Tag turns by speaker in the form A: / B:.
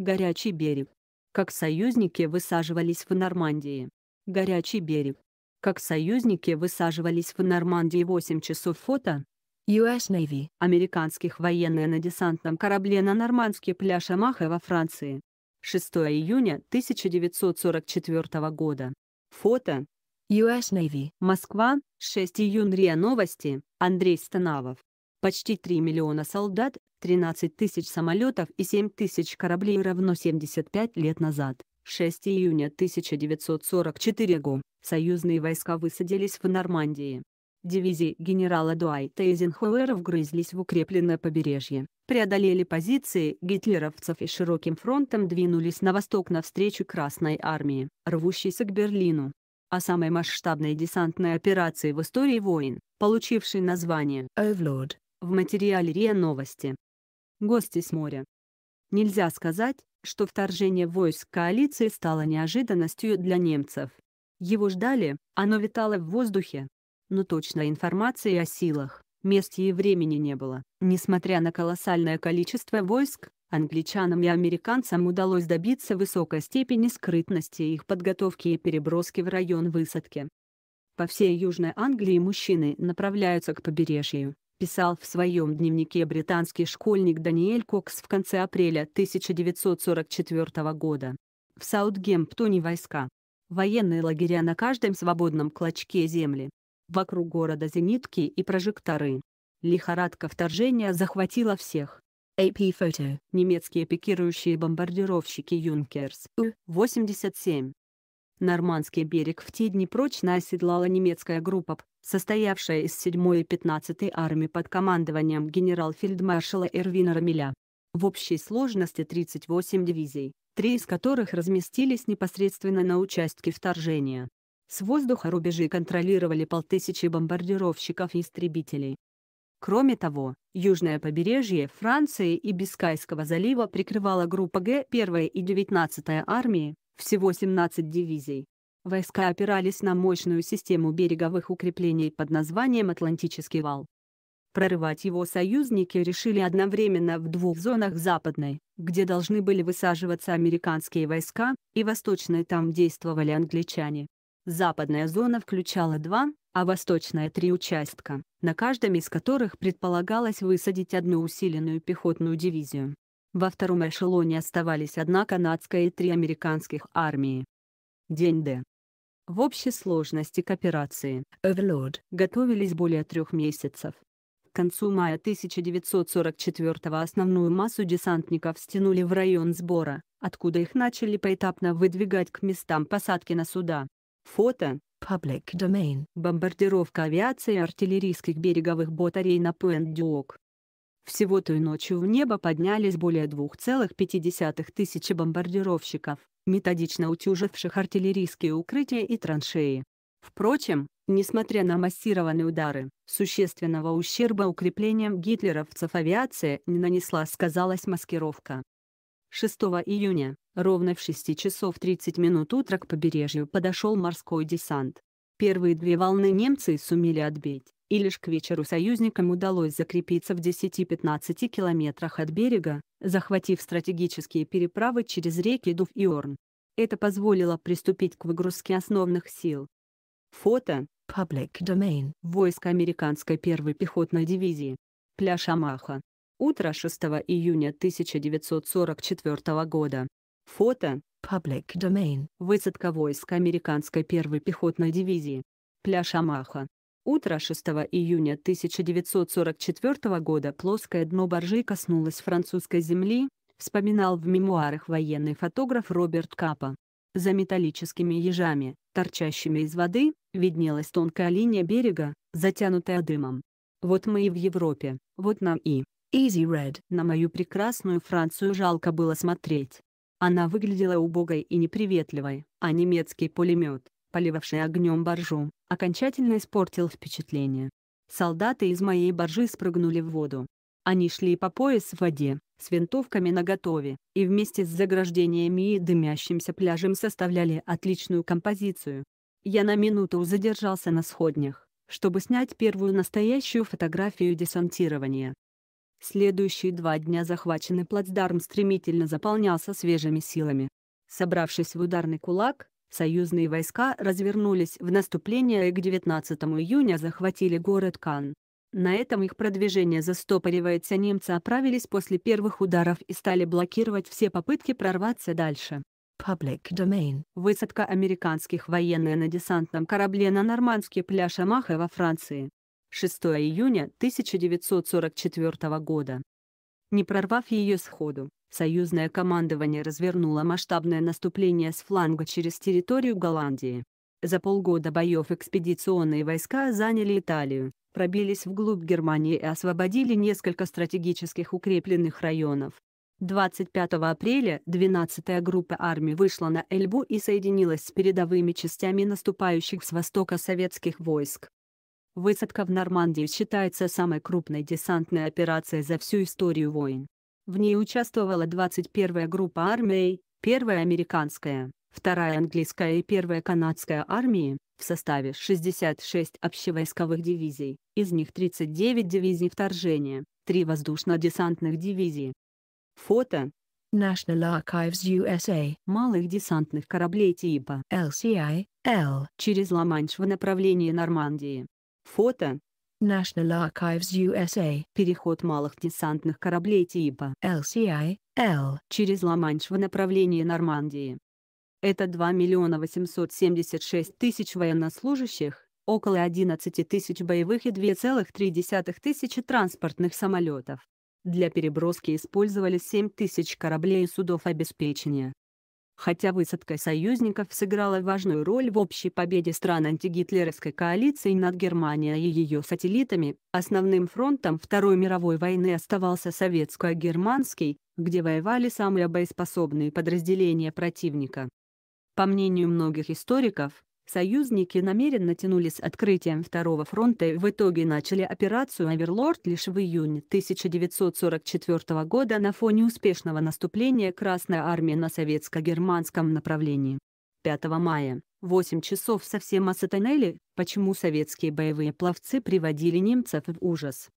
A: Горячий берег. Как союзники высаживались в Нормандии. Горячий берег. Как союзники высаживались в Нормандии 8 часов фото. US Navy. Американских военных на десантном корабле на нормандский пляж Амаха во Франции. 6 июня 1944 года. Фото. US Navy. Москва, 6 июня. Новости. Андрей Станавов. Почти 3 миллиона солдат 13 тысяч самолетов и 7 тысяч кораблей равно 75 лет назад. 6 июня 1944 года союзные войска высадились в Нормандии. Дивизии генерала Дуайта Эйзенхауэра вгрызлись в укрепленное побережье, преодолели позиции гитлеровцев и широким фронтом двинулись на восток навстречу Красной армии, рвущейся к Берлину. О а самой масштабной десантной операции в истории войн, получившей название «Овлод», в материале РИА Новости гости с моря. Нельзя сказать, что вторжение войск коалиции стало неожиданностью для немцев. Его ждали, оно витало в воздухе. Но точной информации о силах, месте и времени не было. Несмотря на колоссальное количество войск, англичанам и американцам удалось добиться высокой степени скрытности их подготовки и переброски в район высадки. По всей Южной Англии мужчины направляются к побережью, писал в своем дневнике британский школьник Даниэль Кокс в конце апреля 1944 года. В Саутгемптоне войска. Военные лагеря на каждом свободном клочке земли. Вокруг города зенитки и прожекторы. Лихорадка вторжения захватила всех. AP Photo. Немецкие пикирующие бомбардировщики Юнкерс 87 Нормандский берег в те дни прочно оседлала немецкая группа, состоявшая из 7-й и 15-й армии под командованием генерал-фельдмаршала Эрвина Рамиля. В общей сложности 38 дивизий, три из которых разместились непосредственно на участке вторжения. С воздуха рубежи контролировали полтысячи бомбардировщиков и истребителей. Кроме того, южное побережье Франции и Бискайского залива прикрывала группа Г 1 и 19 армии, всего 17 дивизий. Войска опирались на мощную систему береговых укреплений под названием Атлантический вал. Прорывать его союзники решили одновременно в двух зонах западной, где должны были высаживаться американские войска, и восточной там действовали англичане. Западная зона включала два, а восточная три участка, на каждом из которых предполагалось высадить одну усиленную пехотную дивизию. Во втором эшелоне оставались одна канадская и три американских армии. День Д. В общей сложности к операции Overlord готовились более трех месяцев. К концу мая 1944 основную массу десантников стянули в район сбора, откуда их начали поэтапно выдвигать к местам посадки на суда. Фото Public Domain. Бомбардировка авиации артиллерийских береговых батарей на Пуэнт-Дюок. Всего той ночью в небо поднялись более 2,5 тысячи бомбардировщиков, методично утюживших артиллерийские укрытия и траншеи. Впрочем, несмотря на массированные удары, существенного ущерба укреплениям гитлеровцев авиация не нанесла сказалась маскировка. 6 июня, ровно в 6 часов 30 минут утра к побережью подошел морской десант. Первые две волны немцы сумели отбить, и лишь к вечеру союзникам удалось закрепиться в 10-15 километрах от берега, захватив стратегические переправы через реки Дув и Орн. Это позволило приступить к выгрузке основных сил. Фото Public Domain Войска американской первой пехотной дивизии. Пляж Амаха. Утро 6 июня 1944 года. Фото Public Domain Высадка войск американской первой пехотной дивизии. Пляж Амаха. Утро 6 июня 1944 года плоское дно боржи коснулось французской земли, вспоминал в мемуарах военный фотограф Роберт Капа. За металлическими ежами, торчащими из воды, виднелась тонкая линия берега, затянутая дымом. Вот мы и в Европе, вот нам и Easy Red. На мою прекрасную Францию жалко было смотреть. Она выглядела убогой и неприветливой, а немецкий пулемет, поливавший огнем боржу, окончательно испортил впечатление. Солдаты из моей боржи спрыгнули в воду. Они шли по пояс в воде, с винтовками наготове, и вместе с заграждениями и дымящимся пляжем составляли отличную композицию. Я на минуту задержался на сходнях, чтобы снять первую настоящую фотографию десантирования. Следующие два дня захваченный плацдарм стремительно заполнялся свежими силами. Собравшись в ударный кулак, Союзные войска развернулись в наступление и к 19 июня захватили город Кан. На этом их продвижение застопоривается немцы оправились после первых ударов и стали блокировать все попытки прорваться дальше. Public domain. Высадка американских военных на десантном корабле на нормандский пляж Амахе во Франции. 6 июня 1944 года. Не прорвав ее сходу, Союзное командование развернуло масштабное наступление с фланга через территорию Голландии. За полгода боев экспедиционные войска заняли Италию, пробились вглубь Германии и освободили несколько стратегических укрепленных районов. 25 апреля 12-я группа армий вышла на Эльбу и соединилась с передовыми частями наступающих с востока советских войск. Высадка в Нормандии считается самой крупной десантной операцией за всю историю войн. В ней участвовала 21-я группа армии, 1-я американская, 2-я английская и 1-я канадская армии, в составе 66 общевойсковых дивизий, из них 39 дивизий вторжения, 3 воздушно-десантных дивизии. Фото. National Archives USA. Малых десантных кораблей типа LCI, L. Через Ла-Манш в направлении Нормандии. Фото. National Archives USA. Переход малых десантных кораблей типа LCI, L через Ла-Манш в направлении Нормандии. Это 2 миллиона 876 тысяч военнослужащих, около 11 тысяч боевых и 2,3 тысячи транспортных самолетов. Для переброски использовали 7 тысяч кораблей и судов обеспечения. Хотя высадка союзников сыграла важную роль в общей победе стран антигитлеровской коалиции над Германией и ее сателлитами, основным фронтом Второй мировой войны оставался советско-германский, где воевали самые боеспособные подразделения противника. По мнению многих историков, Союзники намеренно тянулись с открытием Второго фронта и в итоге начали операцию «Оверлорд» лишь в июне 1944 года на фоне успешного наступления Красной армии на советско-германском направлении. 5 мая, 8 часов совсем осатанели, почему советские боевые пловцы приводили немцев в ужас.